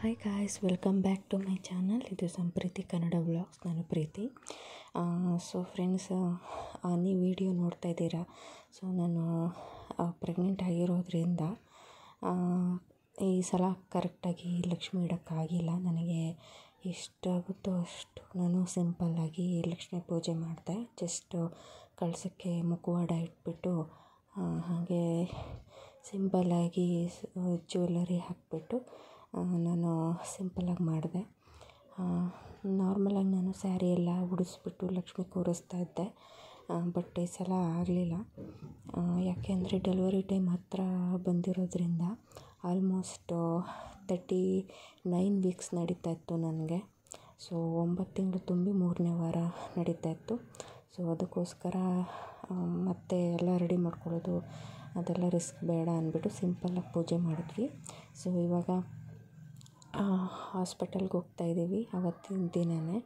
hi guys welcome back to my channel ಇದು Sampreeti Kannada vlogs ನಾನು Preeti so friends ನೀವು video ನೋಡ್ತಾ ಇದ್ದೀರಾ ಸೊ ನಾನು ಪ್ರೆಗ್ನೆಂಟ್ ಆಗಿರೋದ್ರಿಂದ ಈ ಸಲ ಕರೆಕ್ಟಾಗಿ ಲಕ್ಷ್ಮಿ ಇಡೋಕ್ಕಾಗಿಲ್ಲ ನನಗೆ ಎಷ್ಟಾಗುತ್ತೋ ಅಷ್ಟು ನಾನು ಸಿಂಪಲ್ಲಾಗಿ ಲಕ್ಷ್ಮಿ ಪೂಜೆ ಮಾಡಿದೆ ಜಸ್ಟು ಕಳ್ಸೋಕ್ಕೆ ಮುಖವಾಡ ಇಟ್ಬಿಟ್ಟು ಹಾಗೆ ಸಿಂಪಲ್ಲಾಗಿ ಜ್ಯುವೆಲ್ಲರಿ ಹಾಕಿಬಿಟ್ಟು ನಾನು ಸಿಂಪಲ್ಲಾಗಿ ಮಾಡಿದೆ ನಾರ್ಮಲಾಗಿ ನಾನು ಸ್ಯಾರಿ ಎಲ್ಲ ಉಡಿಸ್ಬಿಟ್ಟು ಲಕ್ಷ್ಮಿ ಕೂರಿಸ್ತಾ ಇದ್ದೆ ಬಟ್ ಈ ಸಲ ಆಗಲಿಲ್ಲ ಯಾಕೆ ಅಂದರೆ ಡೆಲಿವರಿ ಟೈಮ್ ಹತ್ರ ಬಂದಿರೋದ್ರಿಂದ ಆಲ್ಮೋಸ್ಟ್ ತರ್ಟಿ ನೈನ್ ವೀಕ್ಸ್ ನಡೀತಾ ಇತ್ತು ನನಗೆ ಸೊ ಒಂಬತ್ತು ತಿಂಗಳು ತುಂಬಿ ಮೂರನೇ ವಾರ ನಡೀತಾ ಇತ್ತು ಸೊ ಅದಕ್ಕೋಸ್ಕರ ಮತ್ತೆ ಎಲ್ಲ ರೆಡಿ ಮಾಡ್ಕೊಳ್ಳೋದು ಅದೆಲ್ಲ ರಿಸ್ಕ್ ಬೇಡ ಅಂದ್ಬಿಟ್ಟು ಸಿಂಪಲ್ಲಾಗಿ ಪೂಜೆ ಮಾಡಿದ್ವಿ ಸೊ ಇವಾಗ ಹಾಸ್ಪಿಟಲ್ಗೆ ಹೋಗ್ತಾ ಇದ್ದೀವಿ ಆವತ್ತಿನ ದಿನವೇ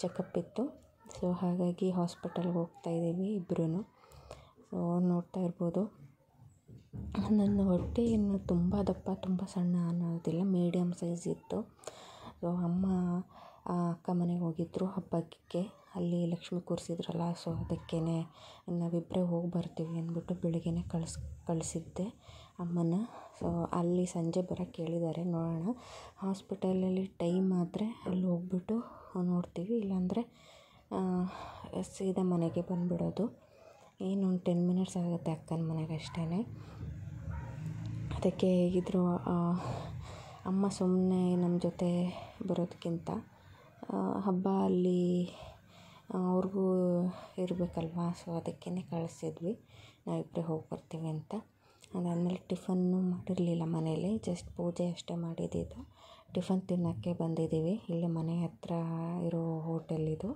ಚೆಕಪ್ ಇತ್ತು ಸೊ ಹಾಗಾಗಿ ಹಾಸ್ಪಿಟಲ್ಗೆ ಹೋಗ್ತಾ ಇದ್ದೀವಿ ಸೊ ನೋಡ್ತಾ ಇರ್ಬೋದು ನನ್ನ ಹೊಟ್ಟೆ ಏನು ತುಂಬ ದಪ್ಪ ತುಂಬ ಸಣ್ಣ ಅನ್ನೋದಿಲ್ಲ ಮೀಡಿಯಮ್ ಸೈಜ್ ಇತ್ತು ಸೊ ಅಮ್ಮ ಅಕ್ಕ ಮನೆಗೆ ಹೋಗಿದ್ದರು ಹಬ್ಬಕ್ಕೆ ಅಲ್ಲಿ ಲಕ್ಷ್ಮಿ ಕೂರಿಸಿದ್ರಲ್ಲ ಸೊ ಅದಕ್ಕೇ ನಾವಿಬ್ಬರೇ ಹೋಗಿ ಬರ್ತೀವಿ ಅಂದ್ಬಿಟ್ಟು ಬೆಳಗ್ಗೆನೇ ಕಳ್ಸಿ ಕಳಿಸಿದ್ದೆ ಅಮ್ಮನ ಸೊ ಅಲ್ಲಿ ಸಂಜೆ ಬರಕ್ಕೆ ಹೇಳಿದ್ದಾರೆ ನೋಡೋಣ ಹಾಸ್ಪಿಟಲಲ್ಲಿ ಟೈಮ್ ಆದರೆ ಅಲ್ಲಿ ಹೋಗ್ಬಿಟ್ಟು ನೋಡ್ತೀವಿ ಇಲ್ಲಾಂದರೆ ಸೀದಾ ಮನೆಗೆ ಬಂದುಬಿಡೋದು ಏನು ಒಂದು ಟೆನ್ ಮಿನಿಟ್ಸ್ ಆಗುತ್ತೆ ಅಕ್ಕನ ಮನೆಗೆ ಅಷ್ಟೇ ಅದಕ್ಕೆ ಹೇಗಿದ್ರು ಅಮ್ಮ ಸುಮ್ಮನೆ ನಮ್ಮ ಜೊತೆ ಬರೋದಕ್ಕಿಂತ ಹಬ್ಬ ಅಲ್ಲಿ ಅವ್ರಿಗೂ ಇರಬೇಕಲ್ವಾ ಸೊ ಅದಕ್ಕೇ ಕಳಿಸಿದ್ವಿ ನಾವಿಬ್ಬರೇ ಹೋಗಿ ಬರ್ತೀವಿ ಅಂತ ಅದಾದಮೇಲೆ ಟಿಫನ್ನು ಮಾಡಿರಲಿಲ್ಲ ಮನೆಯಲ್ಲಿ ಜಸ್ಟ್ ಪೂಜೆ ಅಷ್ಟೇ ಮಾಡಿದ್ದಿದ್ದು ಟಿಫನ್ ತಿನ್ನೋಕ್ಕೆ ಬಂದಿದ್ದೀವಿ ಇಲ್ಲಿ ಮನೆ ಹತ್ತಿರ ಇರೋ ಹೋಟೆಲ್ ಇದು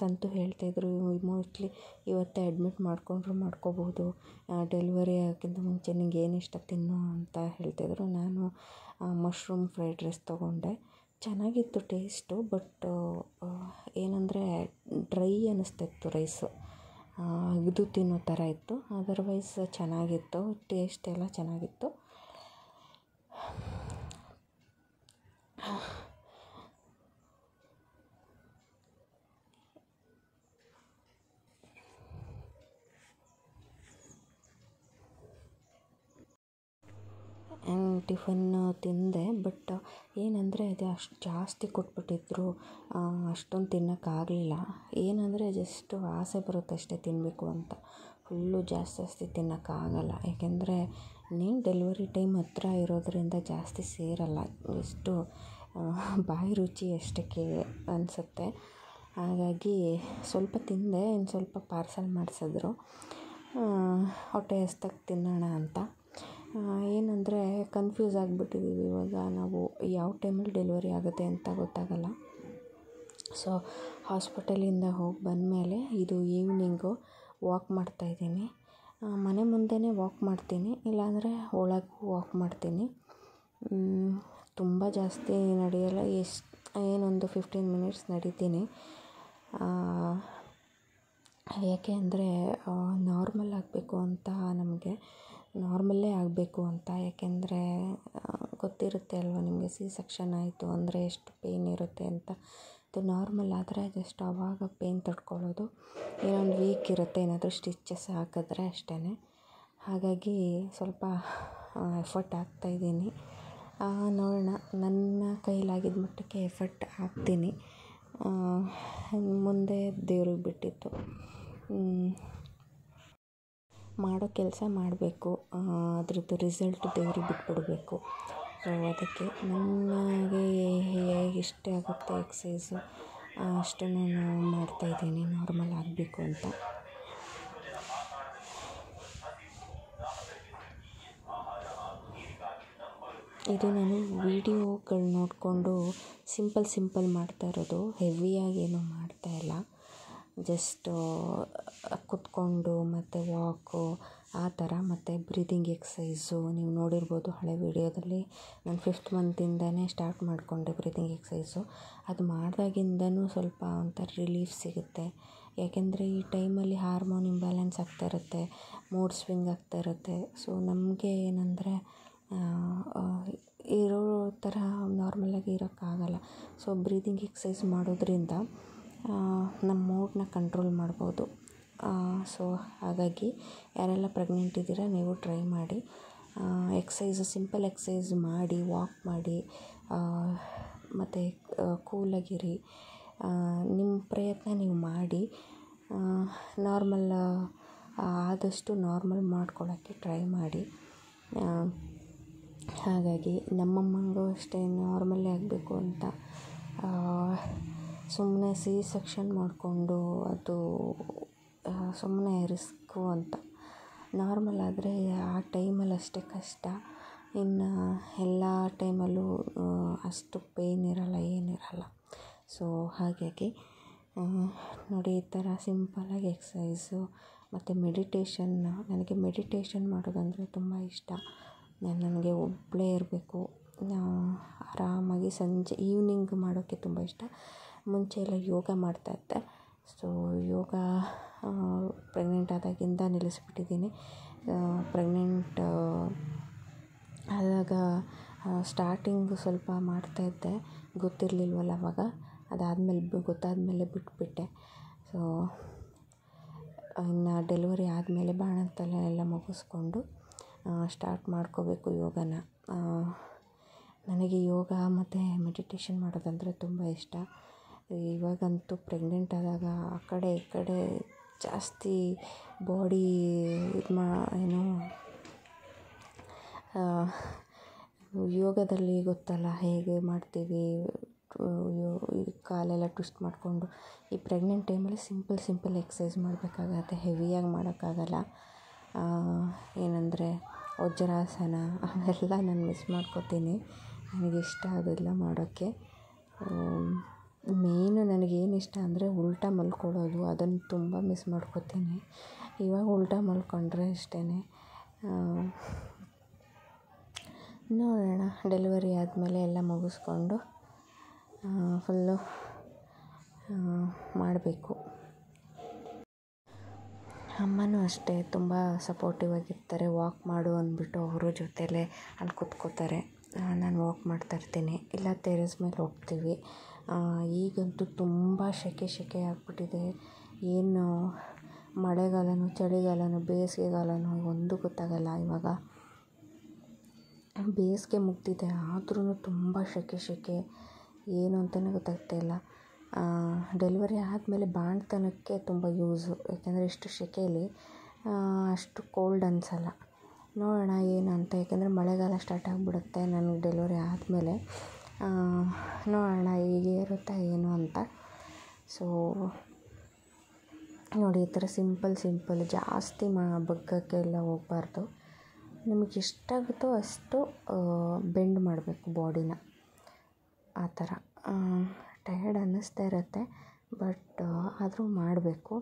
ಸಂತು ಹೇಳ್ತಾಯಿದ್ರು ಮೋಸ್ಟ್ಲಿ ಇವತ್ತೇ ಅಡ್ಮಿಟ್ ಮಾಡಿಕೊಂಡ್ರೂ ಮಾಡ್ಕೋಬೋದು ಡೆಲಿವರಿ ಆಗೋಕ್ಕಿಂತ ಮುಂಚೆ ನಿಂಗೆ ಏನು ಇಷ್ಟ ತಿನ್ನು ಅಂತ ಹೇಳ್ತಿದ್ರು ನಾನು ಮಶ್ರೂಮ್ ಫ್ರೈಡ್ ರೈಸ್ ತೊಗೊಂಡೆ ಚೆನ್ನಾಗಿತ್ತು ಟೇಸ್ಟು ಬಟ್ ಏನಂದರೆ ಡ್ರೈ ಅನ್ನಿಸ್ತಿತ್ತು ರೈಸು ಅಗೆದು ತಿನ್ನೋ ಥರ ಇತ್ತು ಅದರ್ವೈಸ್ ಚೆನ್ನಾಗಿತ್ತು ಟೇಸ್ಟ್ ಎಲ್ಲ ಚೆನ್ನಾಗಿತ್ತು ಟಿಫನ್ ತಿಂದೆ ಬಟ್ ಏನಂದರೆ ಅದು ಅಷ್ಟು ಜಾಸ್ತಿ ಕೊಟ್ಬಿಟ್ಟಿದ್ರು ಅಷ್ಟೊಂದು ತಿನ್ನೋಕ್ಕಾಗಲಿಲ್ಲ ಏನಂದರೆ ಜಸ್ಟ್ ಆಸೆ ಬರುತ್ತೆ ಅಷ್ಟೇ ತಿನ್ನಬೇಕು ಅಂತ ಫುಲ್ಲು ಜಾಸ್ತಿ ಜಾಸ್ತಿ ತಿನ್ನೋಕ್ಕಾಗಲ್ಲ ಏಕೆಂದರೆ ನೀನು ಡೆಲಿವರಿ ಟೈಮ್ ಹತ್ರ ಇರೋದರಿಂದ ಜಾಸ್ತಿ ಸೇರಲ್ಲ ಎಷ್ಟು ಬಾಯಿ ರುಚಿ ಅಷ್ಟಕ್ಕೆ ಅನಿಸುತ್ತೆ ಹಾಗಾಗಿ ಸ್ವಲ್ಪ ತಿಂದೆ ಇನ್ನು ಸ್ವಲ್ಪ ಪಾರ್ಸಲ್ ಮಾಡಿಸಿದ್ರು ಹೊಟ್ಟೆ ಹಸ್ದಾಗ ತಿನ್ನೋಣ ಅಂತ ಏನಂದರೆ ಕನ್ಫ್ಯೂಸ್ ಆಗಿಬಿಟ್ಟಿದ್ದೀವಿ ಇವಾಗ ನಾವು ಯಾವ ಟೈಮಲ್ಲಿ ಡೆಲಿವರಿ ಆಗುತ್ತೆ ಅಂತ ಗೊತ್ತಾಗಲ್ಲ ಸೊ ಹಾಸ್ಪಿಟಲಿಂದ ಹೋಗಿ ಬಂದಮೇಲೆ ಇದು ಈವ್ನಿಂಗು ವಾಕ್ ಮಾಡ್ತಾ ಮನೆ ಮುಂದೆಯೇ ವಾಕ್ ಮಾಡ್ತೀನಿ ಇಲ್ಲಾಂದರೆ ಒಳಗೆ ವಾಕ್ ಮಾಡ್ತೀನಿ ತುಂಬ ಜಾಸ್ತಿ ನಡೆಯಲ್ಲ ಎಷ್ಟು ಏನೊಂದು ಫಿಫ್ಟೀನ್ ಮಿನಿಟ್ಸ್ ನಡೀತೀನಿ ಯಾಕೆ ಅಂದರೆ ನಾರ್ಮಲ್ ಆಗಬೇಕು ಅಂತ ನಮಗೆ ನಾರ್ಮಲ್ಲೇ ಆಗಬೇಕು ಅಂತ ಯಾಕೆಂದರೆ ಗೊತ್ತಿರುತ್ತೆ ಅಲ್ವಾ ನಿಮಗೆ ಸಿ ಸೆಕ್ಷನ್ ಆಯಿತು ಅಂದರೆ ಎಷ್ಟು ಪೇಯ್ನ್ ಇರುತ್ತೆ ಅಂತ ಇದು ನಾರ್ಮಲ್ ಆದರೆ ಜಸ್ಟ್ ಆವಾಗ ಪೇಯ್ನ್ ತಡ್ಕೊಳ್ಳೋದು ಏನೊಂದು ವೀಕ್ ಇರುತ್ತೆ ಏನಾದರೂ ಸ್ಟಿಚಸ್ ಹಾಕಿದ್ರೆ ಅಷ್ಟೇ ಹಾಗಾಗಿ ಸ್ವಲ್ಪ ಎಫರ್ಟ್ ಆಗ್ತಾಯಿದ್ದೀನಿ ನೋಡೋಣ ನನ್ನ ಕೈಲಾಗಿದ್ದ ಮಟ್ಟಕ್ಕೆ ಎಫರ್ಟ್ ಹಾಕ್ತೀನಿ ಮುಂದೆ ದೇವ್ರಿಗೆ ಬಿಟ್ಟಿತ್ತು ಮಾಡೋ ಕೆಲಸ ಮಾಡಬೇಕು ಅದರದ್ದು ರಿಸಲ್ಟ್ ದೇವ್ರಿಗೆ ಬಿಟ್ಬಿಡಬೇಕು ಸೊ ಅದಕ್ಕೆ ನನಗೆ ಹೇಗೆ ಆಗುತ್ತೆ ಎಕ್ಸೈಸು ಅಷ್ಟು ನಾನು ಮಾಡ್ತಾ ಇದ್ದೀನಿ ನಾರ್ಮಲ್ ಆಗಬೇಕು ಅಂತ ಇದು ನಾನು ವೀಡಿಯೋಗಳು ನೋಡಿಕೊಂಡು ಸಿಂಪಲ್ ಸಿಂಪಲ್ ಮಾಡ್ತಾ ಇರೋದು ಹೆವಿಯಾಗಿ ಏನೂ ಮಾಡ್ತಾ ಇಲ್ಲ ಜಸ್ಟ್ ಕುತ್ಕೊಂಡು ಮತ್ತು ವಾಕು ಆ ಥರ ಮತ್ತು ಬ್ರೀದಿಂಗ್ ಎಕ್ಸಸೈಸು ನೀವು ನೋಡಿರ್ಬೋದು ಹಳೆ ವೀಡಿಯೋದಲ್ಲಿ ನಾನು ಫಿಫ್ತ್ ಮಂತಿಂದನೇ ಸ್ಟಾರ್ಟ್ ಮಾಡಿಕೊಂಡೆ ಬ್ರೀದಿಂಗ್ ಎಕ್ಸಸೈಸು ಅದು ಮಾಡಿದಾಗಿಂದನೂ ಸ್ವಲ್ಪ ಒಂಥರ ರಿಲೀಫ್ ಸಿಗುತ್ತೆ ಯಾಕೆಂದರೆ ಈ ಟೈಮಲ್ಲಿ ಹಾರ್ಮೋನ್ ಇಂಬ್ಯಾಲೆನ್ಸ್ ಆಗ್ತಾ ಇರುತ್ತೆ ಮೂಡ್ ಸ್ವಿಂಗ್ ಆಗ್ತಾ ಇರುತ್ತೆ ಸೊ ನಮಗೆ ಏನಂದರೆ ಇರೋ ಥರ ನಾರ್ಮಲಾಗಿ ಇರೋಕ್ಕಾಗಲ್ಲ ಸೊ ಬ್ರೀದಿಂಗ್ ಎಕ್ಸಸೈಸ್ ಮಾಡೋದರಿಂದ ನಮ್ಮ ಮೂಡನ್ನ ಕಂಟ್ರೋಲ್ ಮಾಡ್ಬೋದು ಸೊ ಹಾಗಾಗಿ ಯಾರೆಲ್ಲ ಪ್ರೆಗ್ನೆಂಟ್ ಇದ್ದೀರಾ ನೀವು ಟ್ರೈ ಮಾಡಿ ಎಕ್ಸೈಸ್ ಸಿಂಪಲ್ ಎಕ್ಸೈಸ್ ಮಾಡಿ ವಾಕ್ ಮಾಡಿ ಮತ್ತು ಕೂಲಾಗಿರಿ ನಿಮ್ಮ ಪ್ರಯತ್ನ ನೀವು ಮಾಡಿ ನಾರ್ಮಲ್ ಆದಷ್ಟು ನಾರ್ಮಲ್ ಮಾಡ್ಕೊಳ್ಳೋಕ್ಕೆ ಟ್ರೈ ಮಾಡಿ ಹಾಗಾಗಿ ನಮ್ಮಮ್ಮಂಗೂ ಅಷ್ಟೇ ನಾರ್ಮಲ್ಲೇ ಆಗಬೇಕು ಅಂತ ಸುಮ್ಮನೆ ಸಿ ಸೆಕ್ಷನ್ ಮಾಡಿಕೊಂಡು ಅದು ಸುಮ್ಮನೆ ರಿಸ್ಕು ಅಂತ ನಾರ್ಮಲ್ ಆದರೆ ಆ ಟೈಮಲ್ಲಿ ಅಷ್ಟೇ ಕಷ್ಟ ಇನ್ನು ಎಲ್ಲ ಟೈಮಲ್ಲೂ ಅಷ್ಟು ಪೇಯ್ನ್ ಇರಲ್ಲ ಏನಿರಲ್ಲ ಸೊ ಹಾಗಾಗಿ ನೋಡಿ ಈ ಥರ ಸಿಂಪಲ್ಲಾಗಿ ಎಕ್ಸಸೈಸು ಮತ್ತು ಮೆಡಿಟೇಷನ್ ನನಗೆ ಮೆಡಿಟೇಷನ್ ಮಾಡೋದಂದರೆ ತುಂಬ ಇಷ್ಟ ನಾನು ನನಗೆ ಒಬ್ಬಳೇ ಇರಬೇಕು ಆರಾಮಾಗಿ ಸಂಜೆ ಈವ್ನಿಂಗ್ ಮಾಡೋಕ್ಕೆ ತುಂಬ ಇಷ್ಟ ಮುಂಚೆ ಎಲ್ಲ ಯೋಗ ಇದ್ದೆ ಸೊ ಯೋಗ ಪ್ರೆಗ್ನೆಂಟ್ ಆದಾಗಿಂದ ನಿಲ್ಲಿಸ್ಬಿಟ್ಟಿದ್ದೀನಿ ಪ್ರೆಗ್ನೆಂಟ್ ಆದಾಗ ಸ್ಟಾರ್ಟಿಂಗ್ ಸ್ವಲ್ಪ ಮಾಡ್ತಾ ಇದ್ದೆ ಗೊತ್ತಿರಲಿಲ್ವಲ್ಲ ಅವಾಗ ಅದಾದ್ಮೇಲೆ ಗೊತ್ತಾದಮೇಲೆ ಬಿಟ್ಬಿಟ್ಟೆ ಸೊ ಇನ್ನು ಡೆಲಿವರಿ ಆದಮೇಲೆ ಬಾಣಂತಲ್ಲ ಎಲ್ಲ ಮುಗಿಸ್ಕೊಂಡು ಸ್ಟಾರ್ಟ್ ಮಾಡ್ಕೋಬೇಕು ಯೋಗನ ನನಗೆ ಯೋಗ ಮತ್ತು ಮೆಡಿಟೇಷನ್ ಮಾಡೋದಂದರೆ ತುಂಬ ಇಷ್ಟ ಇವಾಗಂತೂ ಪ್ರೆಗ್ನೆಂಟ್ ಆದಾಗ ಆ ಕಡೆ ಈ ಕಡೆ ಜಾಸ್ತಿ ಬಾಡಿ ಇದು ಮಾ ಏನು ಯೋಗದಲ್ಲಿ ಗೊತ್ತಲ್ಲ ಹೇಗೆ ಮಾಡ್ತೀವಿ ಕಾಲೆಲ್ಲ ಟ್ವಿಸ್ಟ್ ಮಾಡಿಕೊಂಡು ಈ ಪ್ರೆಗ್ನೆಂಟ್ ಟೈಮಲ್ಲಿ ಸಿಂಪಲ್ ಸಿಂಪಲ್ ಎಕ್ಸಸೈಸ್ ಮಾಡಬೇಕಾಗತ್ತೆ ಹೆವಿಯಾಗಿ ಮಾಡೋಕ್ಕಾಗಲ್ಲ ಏನಂದರೆ ವಜ್ರಾಸನ ಅವೆಲ್ಲ ನಾನು ಮಿಸ್ ಮಾಡ್ಕೊತೀನಿ ನನಗೆ ಇಷ್ಟ ಅದೆಲ್ಲ ಮಾಡೋಕ್ಕೆ ಮೇಯ್ನು ನನಗೇನು ಇಷ್ಟ ಅಂದರೆ ಉಲ್ಟಾ ಮಲ್ಕೊಳ್ಳೋದು ಅದನ್ನು ತುಂಬ ಮಿಸ್ ಮಾಡ್ಕೊತೀನಿ ಇವಾಗ ಉಲ್ಟಾ ಮಲ್ಕೊಂಡ್ರೆ ಇಷ್ಟೇ ನೋಡೋಣ ಡೆಲಿವರಿ ಆದಮೇಲೆ ಎಲ್ಲ ಮುಗಿಸ್ಕೊಂಡು ಫುಲ್ಲು ಮಾಡಬೇಕು ಅಮ್ಮನೂ ಅಷ್ಟೇ ತುಂಬ ಸಪೋರ್ಟಿವ್ ಆಗಿರ್ತಾರೆ ವಾಕ್ ಮಾಡು ಅಂದ್ಬಿಟ್ಟು ಅವರು ಜೊತೆಯಲ್ಲೇ ಅಲ್ಲಿ ಕುತ್ಕೋತಾರೆ ನಾನು ವಾಕ್ ಮಾಡ್ತಾ ಇರ್ತೀನಿ ಇಲ್ಲ ಟೆರೇಸ್ ಮೇಲೆ ಹೋಗ್ತೀವಿ ಈಗಂತೂ ತುಂಬ ಸೆಕೆ ಸೆಕೆ ಆಗಿಬಿಟ್ಟಿದೆ ಏನು ಮಳೆಗಾಲವೂ ಚಳಿಗಾಲವೂ ಬೇಸಿಗೆಗಾಲವೂ ಒಂದು ಗೊತ್ತಾಗಲ್ಲ ಇವಾಗ ಬೇಸಿಗೆ ಮುಗಿದಿದೆ ಆದ್ರೂ ತುಂಬ ಸೆಕೆ ಸೆಕೆ ಏನು ಅಂತಲೇ ಗೊತ್ತಾಗ್ತಾ ಇಲ್ಲ ಡೆಲಿವರಿ ಆದಮೇಲೆ ಬಾಣ್ತನಕ್ಕೆ ತುಂಬ ಯೂಸು ಯಾಕೆಂದರೆ ಇಷ್ಟು ಸೆಕೆಯಲ್ಲಿ ಅಷ್ಟು ಕೋಲ್ಡ್ ಅನ್ಸಲ್ಲ ನೋಡೋಣ ಏನು ಅಂತ ಯಾಕೆಂದರೆ ಮಳೆಗಾಲ ಸ್ಟಾರ್ಟ್ ಆಗಿಬಿಡುತ್ತೆ ನನಗೆ ಡೆಲಿವರಿ ಆದಮೇಲೆ ನೋಡೋಣ ಇರುತ್ತೆ ಏನು ಅಂತ ಸೊ ನೋಡಿ ಈ ಥರ ಸಿಂಪಲ್ ಸಿಂಪಲ್ ಜಾಸ್ತಿ ಮಾ ಬಗ್ಗಕ್ಕೆಲ್ಲ ಹೋಗ್ಬಾರ್ದು ನಿಮಗೆ ಎಷ್ಟಾಗುತ್ತೋ ಅಷ್ಟು ಬೆಂಡ್ ಮಾಡಬೇಕು ಬಾಡಿನ ಆ ಥರ ಟಯರ್ಡ್ ಅನ್ನಿಸ್ತಾ ಇರುತ್ತೆ ಬಟ್ ಆದರೂ ಮಾಡಬೇಕು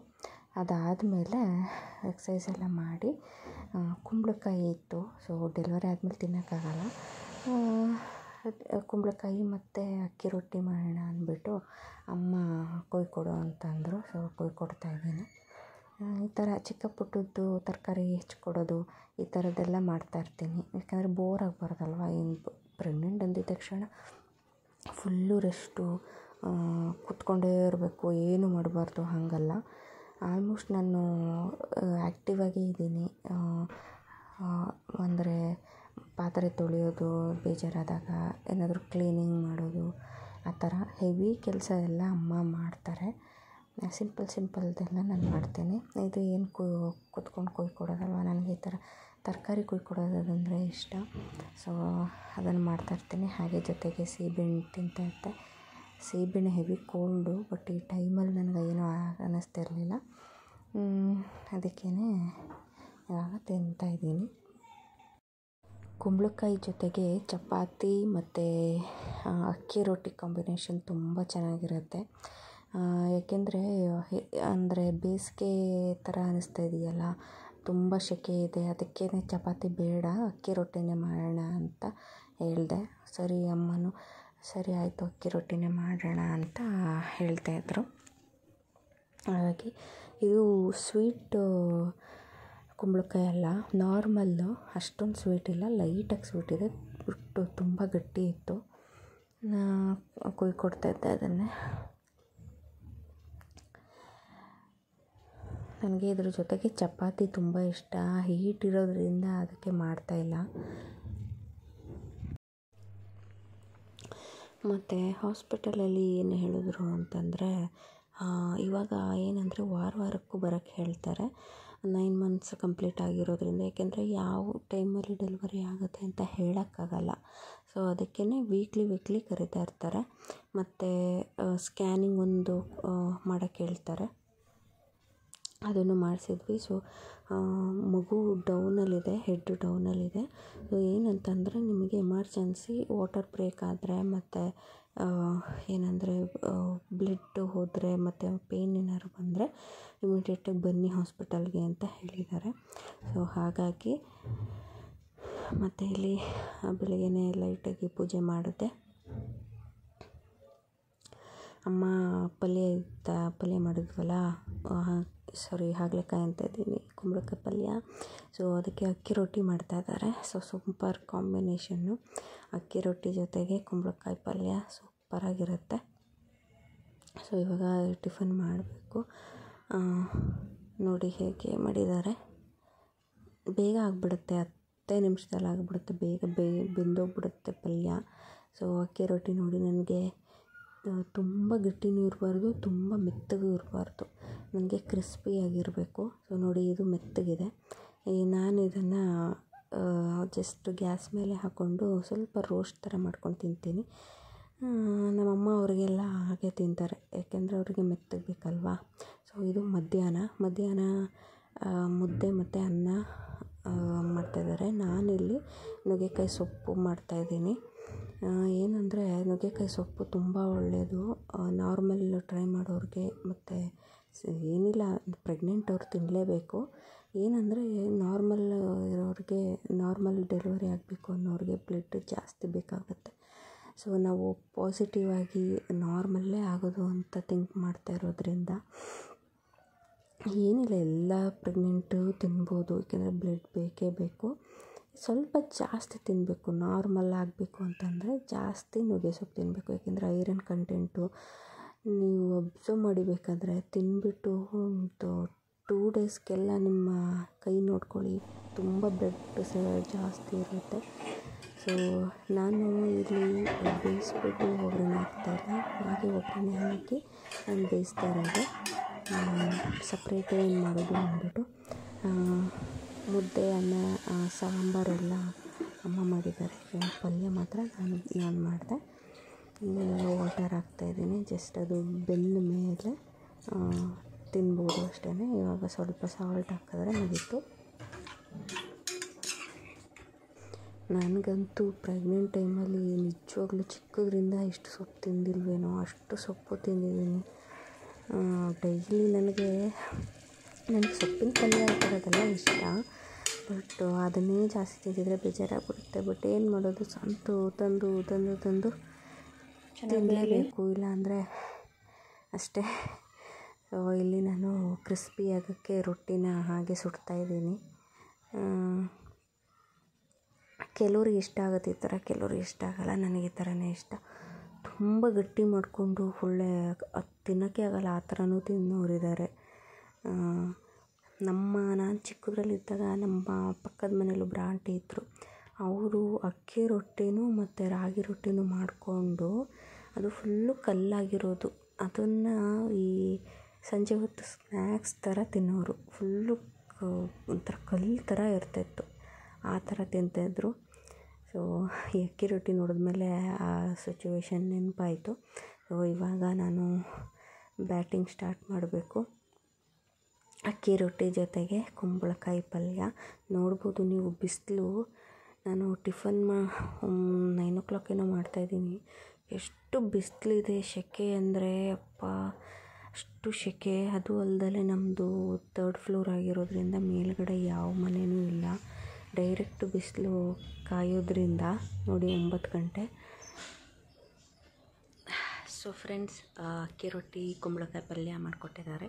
ಅದಾದಮೇಲೆ ಎಕ್ಸಸೈಸ್ ಎಲ್ಲ ಮಾಡಿ ಕುಂಬಳಕಾಯಿ ಇತ್ತು ಸೊ ಡೆಲಿವರಿ ಆದಮೇಲೆ ತಿನ್ನೋಕ್ಕಾಗಲ್ಲ ಕುಂಬಳಕಾಯಿ ಮತ್ತು ಅಕ್ಕಿ ರೊಟ್ಟಿ ಮಾಡೋಣ ಅಂದ್ಬಿಟ್ಟು ಅಮ್ಮ ಕೊಯ್ಕೊಡು ಅಂತಂದರು ಸೊ ಕೊಯ್ಕೊಡ್ತಾ ಇದ್ದೀನಿ ಈ ಥರ ಚಿಕ್ಕ ಪುಟ್ಟದ್ದು ತರಕಾರಿ ಹೆಚ್ಚಿಕೊಡೋದು ಈ ಥರದ್ದೆಲ್ಲ ಮಾಡ್ತಾ ಇರ್ತೀನಿ ಬೋರ್ ಆಗಬಾರ್ದಲ್ವ ಏನು ಪ್ರೆಗ್ನೆಂಟ್ ಅಂದಿದ್ದ ತಕ್ಷಣ ಫುಲ್ಲು ರೆಸ್ಟು ಕೂತ್ಕೊಂಡೇ ಇರಬೇಕು ಏನು ಮಾಡಬಾರ್ದು ಹಾಗಲ್ಲ ಆಲ್ಮೋಸ್ಟ್ ನಾನು ಆ್ಯಕ್ಟಿವಾಗೇ ಇದ್ದೀನಿ ಅಂದರೆ ಪಾತ್ರೆ ತೊಳೆಯೋದು ಬೇಜಾರಾದಾಗ ಏನಾದರೂ ಕ್ಲೀನಿಂಗ್ ಮಾಡೋದು ಆ ಥರ ಹೆವಿ ಕೆಲಸ ಎಲ್ಲ ಅಮ್ಮ ಮಾಡ್ತಾರೆ ಸಿಂಪಲ್ ಸಿಂಪಲ್ದೆಲ್ಲ ನಾನು ಮಾಡ್ತೇನೆ ಇದು ಏನು ಕೂತ್ಕೊಂಡು ಕುತ್ಕೊಂಡು ಕೊಡೋದಲ್ವ ನನಗೆ ಈ ಥರ ತರಕಾರಿ ಕೊಯ್ದು ಕೊಡೋದಂದರೆ ಇಷ್ಟ ಸೊ ಅದನ್ನು ಮಾಡ್ತಾಯಿರ್ತೀನಿ ಹಾಗೆ ಜೊತೆಗೆ ಸೀಬೆಣ್ಣು ತಿಂತಾಯಿದ್ದೆ ಸೀಬೆಣ್ಣು ಹೆವಿ ಕೋಲ್ಡು ಬಟ್ ಈ ಟೈಮಲ್ಲಿ ನನಗೆ ಏನೂ ಅನ್ನಿಸ್ತಿರಲಿಲ್ಲ ಅದಕ್ಕೇ ಇವಾಗ ತಿಂತಾಯಿದ್ದೀನಿ ಕುಂಬಳಕಾಯಿ ಜೊತೆಗೆ ಚಪಾತಿ ಮತ್ತು ಅಕ್ಕಿ ರೊಟ್ಟಿ ಕಾಂಬಿನೇಷನ್ ತುಂಬ ಚೆನ್ನಾಗಿರುತ್ತೆ ಏಕೆಂದರೆ ಅಂದರೆ ಬೇಸಿಗೆ ಥರ ಅನ್ನಿಸ್ತಾ ಇದೆಯಲ್ಲ ತುಂಬ ಸೆಕೆ ಇದೆ ಅದಕ್ಕೇ ಚಪಾತಿ ಬೇಡ ಅಕ್ಕಿ ರೊಟ್ಟಿನೇ ಮಾಡೋಣ ಅಂತ ಹೇಳಿದೆ ಸರಿ ಅಮ್ಮನೂ ಸರಿ ಆಯಿತು ಅಕ್ಕಿ ರೊಟ್ಟಿನೇ ಮಾಡೋಣ ಅಂತ ಹೇಳ್ತಾಯಿದ್ರು ಹಾಗಾಗಿ ಇದು ಸ್ವೀಟು ಕುಂಬಳಕಾಯಿ ಅಲ್ಲ ನಾರ್ಮಲ್ಲು ಅಷ್ಟೊಂದು ಸ್ವೀಟ್ ಇಲ್ಲ ಲೈಟಾಗಿ ಸ್ವೀಟ್ ಇದೆ ಬಿಟ್ಟು ತುಂಬ ಗಟ್ಟಿ ಇತ್ತು ಇದ್ದೆ ಅದನ್ನೇ ನನಗೆ ಇದ್ರ ಜೊತೆಗೆ ಚಪಾತಿ ತುಂಬ ಇಷ್ಟ ಹೀಟ್ ಇರೋದ್ರಿಂದ ಅದಕ್ಕೆ ಮಾಡ್ತಾಯಿಲ್ಲ ಮತ್ತು ಹಾಸ್ಪಿಟಲಲ್ಲಿ ಏನು ಹೇಳಿದ್ರು ಅಂತಂದರೆ ಇವಾಗ ಏನಂದರೆ ವಾರ ವಾರಕ್ಕೂ ಬರೋಕ್ಕೆ ಹೇಳ್ತಾರೆ ನೈನ್ ಮಂತ್ಸ್ ಕಂಪ್ಲೀಟ್ ಆಗಿರೋದ್ರಿಂದ ಏಕೆಂದರೆ ಯಾವ ಟೈಮಲ್ಲಿ ಡೆಲಿವರಿ ಆಗುತ್ತೆ ಅಂತ ಹೇಳೋಕ್ಕಾಗಲ್ಲ ಸೊ ಅದಕ್ಕೇ ವೀಕ್ಲಿ ವೀಕ್ಲಿ ಕರಿತಾ ಇರ್ತಾರೆ ಮತ್ತು ಸ್ಕ್ಯಾನಿಂಗ್ ಒಂದು ಮಾಡೋಕ್ಕೆ ಹೇಳ್ತಾರೆ ಅದನ್ನು ಮಾಡಿಸಿದ್ವಿ ಸೊ ಮಗು ಡೌನಲ್ಲಿದೆ ಹೆಡ್ ಡೌನಲ್ಲಿದೆ ಸೊ ಏನಂತಂದರೆ ನಿಮಗೆ ಎಮರ್ಜೆನ್ಸಿ ವಾಟರ್ ಬ್ರೇಕ್ ಆದರೆ ಮತ್ತು ಏನಂದರೆ ಬ್ಲಡ್ ಹೋದರೆ ಮತ್ತು ಪೇಯ್ನ್ ಏನಾದ್ರು ಬಂದರೆ ಇಮಿಡಿಯೇಟಾಗಿ ಬನ್ನಿ ಹಾಸ್ಪಿಟಲ್ಗೆ ಅಂತ ಹೇಳಿದ್ದಾರೆ ಸೊ ಹಾಗಾಗಿ ಮತ್ತು ಇಲ್ಲಿ ಬೆಳಗ್ಗೆನೇ ಲೈಟಾಗಿ ಪೂಜೆ ಮಾಡಿದೆ ಅಮ್ಮ ಪಲ್ಯ ಇತ್ತ ಪಲ್ಯ ಮಾಡಿದ್ವಲ್ಲ ಸಾರಿ ಹಾಗಲಕಾಯಿ ಅಂತ ಇದ್ದೀನಿ ಕುಂಬಳಕಾಯಿ ಪಲ್ಯ ಸೊ ಅದಕ್ಕೆ ಅಕ್ಕಿ ರೊಟ್ಟಿ ಮಾಡ್ತಾ ಇದ್ದಾರೆ ಸೊ ಸೂಪರ್ ಕಾಂಬಿನೇಷನ್ನು ಅಕ್ಕಿ ರೊಟ್ಟಿ ಜೊತೆಗೆ ಕುಂಬಳಕಾಯಿ ಪಲ್ಯ ಸೂಪರಾಗಿರುತ್ತೆ ಸೊ ಇವಾಗ ಟಿಫನ್ ಮಾಡಬೇಕು ನೋಡಿ ಹೇಗೆ ಮಾಡಿದ್ದಾರೆ ಬೇಗ ಆಗಿಬಿಡುತ್ತೆ ಹತ್ತೇ ನಿಮಿಷದಲ್ಲಿ ಆಗಿಬಿಡುತ್ತೆ ಬೇಗ ಬೇ ಬೆಂದೋಗ್ಬಿಡುತ್ತೆ ಪಲ್ಯ ಸೊ ಅಕ್ಕಿ ರೊಟ್ಟಿ ನೋಡಿ ನನಗೆ ತುಂಬ ಗಟ್ಟಿನೂ ಇರಬಾರ್ದು ತುಂಬ ಮೆತ್ತಗೂ ಇರಬಾರ್ದು ನನಗೆ ಕ್ರಿಸ್ಪಿಯಾಗಿರಬೇಕು ಸೊ ನೋಡಿ ಇದು ಮೆತ್ತಗಿದೆ ಈ ನಾನು ಇದನ್ನು ಜಸ್ಟ್ ಗ್ಯಾಸ್ ಮೇಲೆ ಹಾಕ್ಕೊಂಡು ಸ್ವಲ್ಪ ರೋಸ್ಟ್ ಥರ ಮಾಡ್ಕೊಂಡು ತಿಂತೀನಿ ನಮ್ಮಮ್ಮ ಅವರಿಗೆಲ್ಲ ಹಾಗೆ ತಿಂತಾರೆ ಯಾಕೆಂದರೆ ಅವರಿಗೆ ಮೆತ್ತಗೆ ಬೇಕಲ್ವಾ ಸೊ ಇದು ಮಧ್ಯಾಹ್ನ ಮಧ್ಯಾಹ್ನ ಮುದ್ದೆ ಮತ್ತು ಅನ್ನ ಮಾಡ್ತಾಯಿದ್ದಾರೆ ನಾನಿಲ್ಲಿ ನುಗ್ಗೆಕಾಯಿ ಸೊಪ್ಪು ಮಾಡ್ತಾಯಿದ್ದೀನಿ ಏನಂದರೆ ನುಗ್ಗೆಕಾಯಿ ಸೊಪ್ಪು ತುಂಬ ಒಳ್ಳೆಯದು ನಾರ್ಮಲ್ ಟ್ರೈ ಮಾಡೋರಿಗೆ ಮತ್ತು ಏನಿಲ್ಲ ಪ್ರೆಗ್ನೆಂಟ್ ಅವ್ರು ತಿನ್ನಲೇಬೇಕು ಏನಂದರೆ ನಾರ್ಮಲ್ ಇರೋರಿಗೆ ನಾರ್ಮಲ್ ಡೆಲಿವರಿ ಆಗಬೇಕು ಅನ್ನೋರಿಗೆ ಬ್ಲಡ್ ಜಾಸ್ತಿ ಬೇಕಾಗುತ್ತೆ ಸೊ ನಾವು ಪಾಸಿಟಿವ್ ಆಗಿ ನಾರ್ಮಲ್ಲೇ ಆಗೋದು ಅಂತ ಥಿಂಕ್ ಮಾಡ್ತಾ ಇರೋದ್ರಿಂದ ಏನಿಲ್ಲ ಎಲ್ಲ ಪ್ರೆಗ್ನೆಂಟು ತಿನ್ಬೋದು ಏಕೆಂದರೆ ಬ್ಲಡ್ ಬೇಕೇ ಬೇಕು ಸ್ವಲ್ಪ ಜಾಸ್ತಿ ತಿನ್ನಬೇಕು ನಾರ್ಮಲ್ ಆಗಬೇಕು ಅಂತಂದರೆ ಜಾಸ್ತಿ ನುಗ್ಗೆ ಸೊಪ್ಪು ತಿನ್ನಬೇಕು ಯಾಕೆಂದರೆ ಐರನ್ ಕಂಟೆಂಟು ನೀವು ಅಬ್ಸರ್ವ್ ಮಾಡಿಬೇಕಾದ್ರೆ ತಿನ್ಬಿಟ್ಟು ಟೂ ಡೇಸ್ಗೆಲ್ಲ ನಿಮ್ಮ ಕೈ ನೋಡ್ಕೊಳ್ಳಿ ತುಂಬ ಬ್ಲಡ್ ಸ ಜಾಸ್ತಿ ಇರುತ್ತೆ ಸೊ ನಾನು ಇಲ್ಲಿ ಬೇಯಿಸ್ಬಿಟ್ಟು ಒಗ್ಗರಣೆ ಹಾಕ್ತಾಯಿಲ್ಲ ಹಾಗೆ ಒಗ್ಗರಣೆ ಹಾಕಿ ನಾನು ಬೇಯಿಸ್ತಾ ಇರೋದು ಸಪ್ರೇಟ್ ಏನು ಮಾಡೋದು ಅಂದ್ಬಿಟ್ಟು ಮುದ್ದೆ ಅನ್ನ ಸಾಂಬಾರೆಲ್ಲ ಅಮ್ಮ ಮಾಡಿದ್ದಾರೆ ಪಲ್ಯ ಮಾತ್ರ ನಾನು ನಾನು ಮಾಡಿದೆ ಇನ್ನೆಲ್ಲ ವಾಟರ್ ಹಾಕ್ತಾಯಿದ್ದೀನಿ ಜಸ್ಟ್ ಅದು ಬೆಂದ ಮೇಲೆ ತಿನ್ಬೋದು ಅಷ್ಟೇ ಇವಾಗ ಸ್ವಲ್ಪ ಸಾಲ್ಟ್ ಹಾಕಿದ್ರೆ ಮುಗೀತು ನನಗಂತೂ ಪ್ರೆಗ್ನೆಂಟ್ ಟೈಮಲ್ಲಿ ನಿಜವಾಗ್ಲೂ ಚಿಕ್ಕದ್ರಿಂದ ಇಷ್ಟು ಸೊಪ್ಪು ತಿಂದಿಲ್ವೇನೋ ಅಷ್ಟು ಸೊಪ್ಪು ತಿಂದಿದ್ದೀನಿ ಡೈಲಿ ನನಗೆ ನನಗೆ ಸೊಪ್ಪಿನ ಪಲ್ಯ ಆ ಇಷ್ಟ ಬಟ್ ಅದನ್ನೇ ಜಾಸ್ತಿ ಬೇಜಾರಾಗಿ ಬೇಜಾರಾಗ್ಬಿಡುತ್ತೆ ಬಟ್ ಏನು ಮಾಡೋದು ಸಂತು ತಂದು ತಂದು ತಂದು ತಿನ್ನಲೇಬೇಕು ಇಲ್ಲ ಅಂದರೆ ಅಷ್ಟೇ ಇಲ್ಲಿ ನಾನು ಕ್ರಿಸ್ಪಿ ಆಗೋಕ್ಕೆ ರೊಟ್ಟಿನ ಹಾಗೆ ಇದ್ದೀನಿ ಕೆಲವ್ರಿಗೆ ಇಷ್ಟ ಆಗುತ್ತೆ ಈ ಥರ ಕೆಲವ್ರಿಗೆ ಇಷ್ಟ ಆಗೋಲ್ಲ ನನಗೆ ಈ ಥರನೇ ಇಷ್ಟ ತುಂಬ ಗಟ್ಟಿ ಮಾಡಿಕೊಂಡು ಒಳ್ಳೆ ಅದು ತಿನ್ನೋಕ್ಕೆ ಆಗಲ್ಲ ಆ ಥರನೂ ತಿನ್ನೋರಿದ್ದಾರೆ ನಮ್ಮ ನಾನು ಚಿಕ್ಕದ್ರಲ್ಲಿದ್ದಾಗ ನಮ್ಮ ಪಕ್ಕದ ಮನೇಲಿ ಒಬ್ರು ಆಂಟಿ ಇದ್ದರು ಅವರು ಅಕ್ಕಿ ರೊಟ್ಟಿನೂ ಮತ್ತು ರಾಗಿ ರೊಟ್ಟಿನೂ ಮಾಡಿಕೊಂಡು ಅದು ಫುಲ್ಲು ಕಲ್ಲಾಗಿರೋದು ಅದನ್ನು ಈ ಸಂಜೆ ಹೊತ್ತು ಸ್ನ್ಯಾಕ್ಸ್ ಥರ ತಿನ್ನೋರು ಫುಲ್ಲು ಒಂಥರ ಕಲ್ಲು ಥರ ಇರ್ತಿತ್ತು ಆ ಥರ ತಿಂತಾಯಿದ್ರು ಸೊ ಈ ಅಕ್ಕಿ ರೊಟ್ಟಿ ನೋಡಿದ್ಮೇಲೆ ಆ ಸಿಚುವೇಶನ್ ನೆನಪಾಯಿತು ಸೊ ಇವಾಗ ನಾನು ಬ್ಯಾಟಿಂಗ್ ಸ್ಟಾರ್ಟ್ ಮಾಡಬೇಕು ಅಕ್ಕಿ ರೊಟ್ಟಿ ಜೊತೆಗೆ ಕುಂಬಳಕಾಯಿ ಪಲ್ಯ ನೋಡ್ಬೋದು ನೀವು ಬಿಸಿಲು ನಾನು ಟಿಫನ್ ಮಾ ನೈನ್ ಓ ಕ್ಲಾಕ್ ಏನೋ ಮಾಡ್ತಾಯಿದ್ದೀನಿ ಎಷ್ಟು ಬಿಸಿಲಿದೆ ಸೆಕೆ ಅಂದರೆ ಅಪ್ಪ ಅಷ್ಟು ಸೆಕೆ ಅದು ಅಲ್ಲದೆ ನಮ್ಮದು ತರ್ಡ್ ಫ್ಲೋರ್ ಆಗಿರೋದ್ರಿಂದ ಮೇಲುಗಡೆ ಯಾವ ಮನೆಯೂ ಇಲ್ಲ ಡೈರೆಕ್ಟ್ ಬಿಸಿಲು ಕಾಯೋದ್ರಿಂದ ನೋಡಿ ಒಂಬತ್ತು ಗಂಟೆ ಸೊ ಫ್ರೆಂಡ್ಸ್ ಅಕ್ಕಿ ರೊಟ್ಟಿ ಕುಂಬಳಕಾಯಿ ಪಲ್ಯ ಮಾಡಿಕೊಟ್ಟಿದ್ದಾರೆ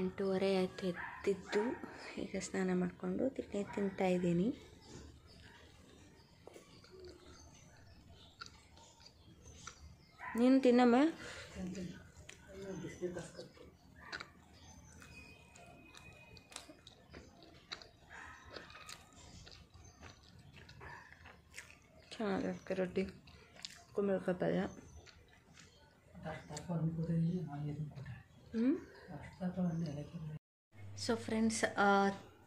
ಎಂಟೂವರೆ ಆಯಿತು ಎತ್ತಿದ್ದು ಈಗ ಸ್ನಾನ ಮಾಡಿಕೊಂಡು ತಿಂಡಿ ಇದ್ದೀನಿ ನೀನು ತಿನ್ನಮ್ಮ ಚೆನ್ನಾಗಿರುತ್ತೆ ರೊಟ್ಟಿ ಕುಂಬಳಕಾಯಿ ಪಲ್ಯ ಹ್ಞೂ ಸೊ ಫ್ರೆಂಡ್ಸ್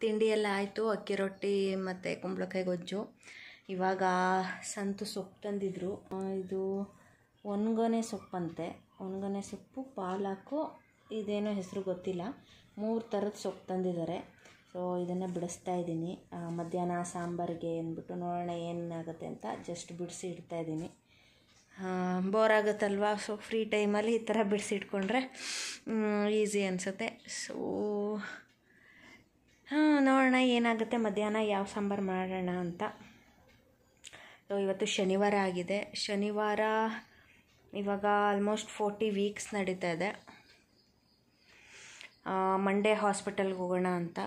ತಿಂಡಿ ಎಲ್ಲ ಆಯಿತು ಅಕ್ಕಿ ರೊಟ್ಟಿ ಮತ್ತು ಕುಂಬಳಕಾಯಿ ಗೊಜ್ಜು ಇವಾಗ ಸಂತು ಸೊಪ್ಪು ತಂದಿದ್ರು ಇದು ಒಣಗನೆ ಸೊಪ್ಪಂತೆ ಒಣಗನೆ ಸೊಪ್ಪು ಪಾಲಾಕು ಇದೇನೋ ಹೆಸರು ಗೊತ್ತಿಲ್ಲ ಮೂರು ಥರದ ಸೊಪ್ಪು ತಂದಿದ್ದಾರೆ ಸೊ ಇದನ್ನು ಬಿಡಿಸ್ತಾ ಇದ್ದೀನಿ ಮಧ್ಯಾಹ್ನ ಸಾಂಬಾರಿಗೆ ಅಂದ್ಬಿಟ್ಟು ನೋಡೋಣ ಏನಾಗುತ್ತೆ ಅಂತ ಜಸ್ಟ್ ಬಿಡಿಸಿ ಇಡ್ತಾ ಇದ್ದೀನಿ ಬೋರ್ ಆಗುತ್ತಲ್ವಾ ಸೊ ಫ್ರೀ ಟೈಮಲ್ಲಿ ಈ ಥರ ಬಿಡಿಸಿಟ್ಕೊಂಡ್ರೆ ಈಸಿ ಅನಿಸುತ್ತೆ ಸೋ ಹಾಂ ನೋಡೋಣ ಏನಾಗುತ್ತೆ ಮಧ್ಯಾಹ್ನ ಯಾವ ಸಾಂಬಾರು ಮಾಡೋಣ ಅಂತ ಸೊ ಇವತ್ತು ಶನಿವಾರ ಆಗಿದೆ ಶನಿವಾರ ಇವಾಗ ಆಲ್ಮೋಸ್ಟ್ ಫೋರ್ಟಿ ವೀಕ್ಸ್ ನಡೀತಾ ಇದೆ ಮಂಡೇ ಹಾಸ್ಪಿಟಲ್ಗೆ ಹೋಗೋಣ ಅಂತ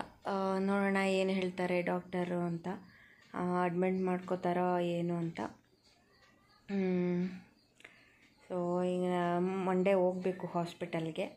ನೋಡೋಣ ಏನು ಹೇಳ್ತಾರೆ ಡಾಕ್ಟರು ಅಂತ ಅಡ್ಮಿಟ್ ಮಾಡ್ಕೋತಾರೋ ಏನು ಅಂತ ಸೊ ಈಗ ಮಂಡೇ ಹೋಗಬೇಕು ಹಾಸ್ಪಿಟಲ್ಗೆ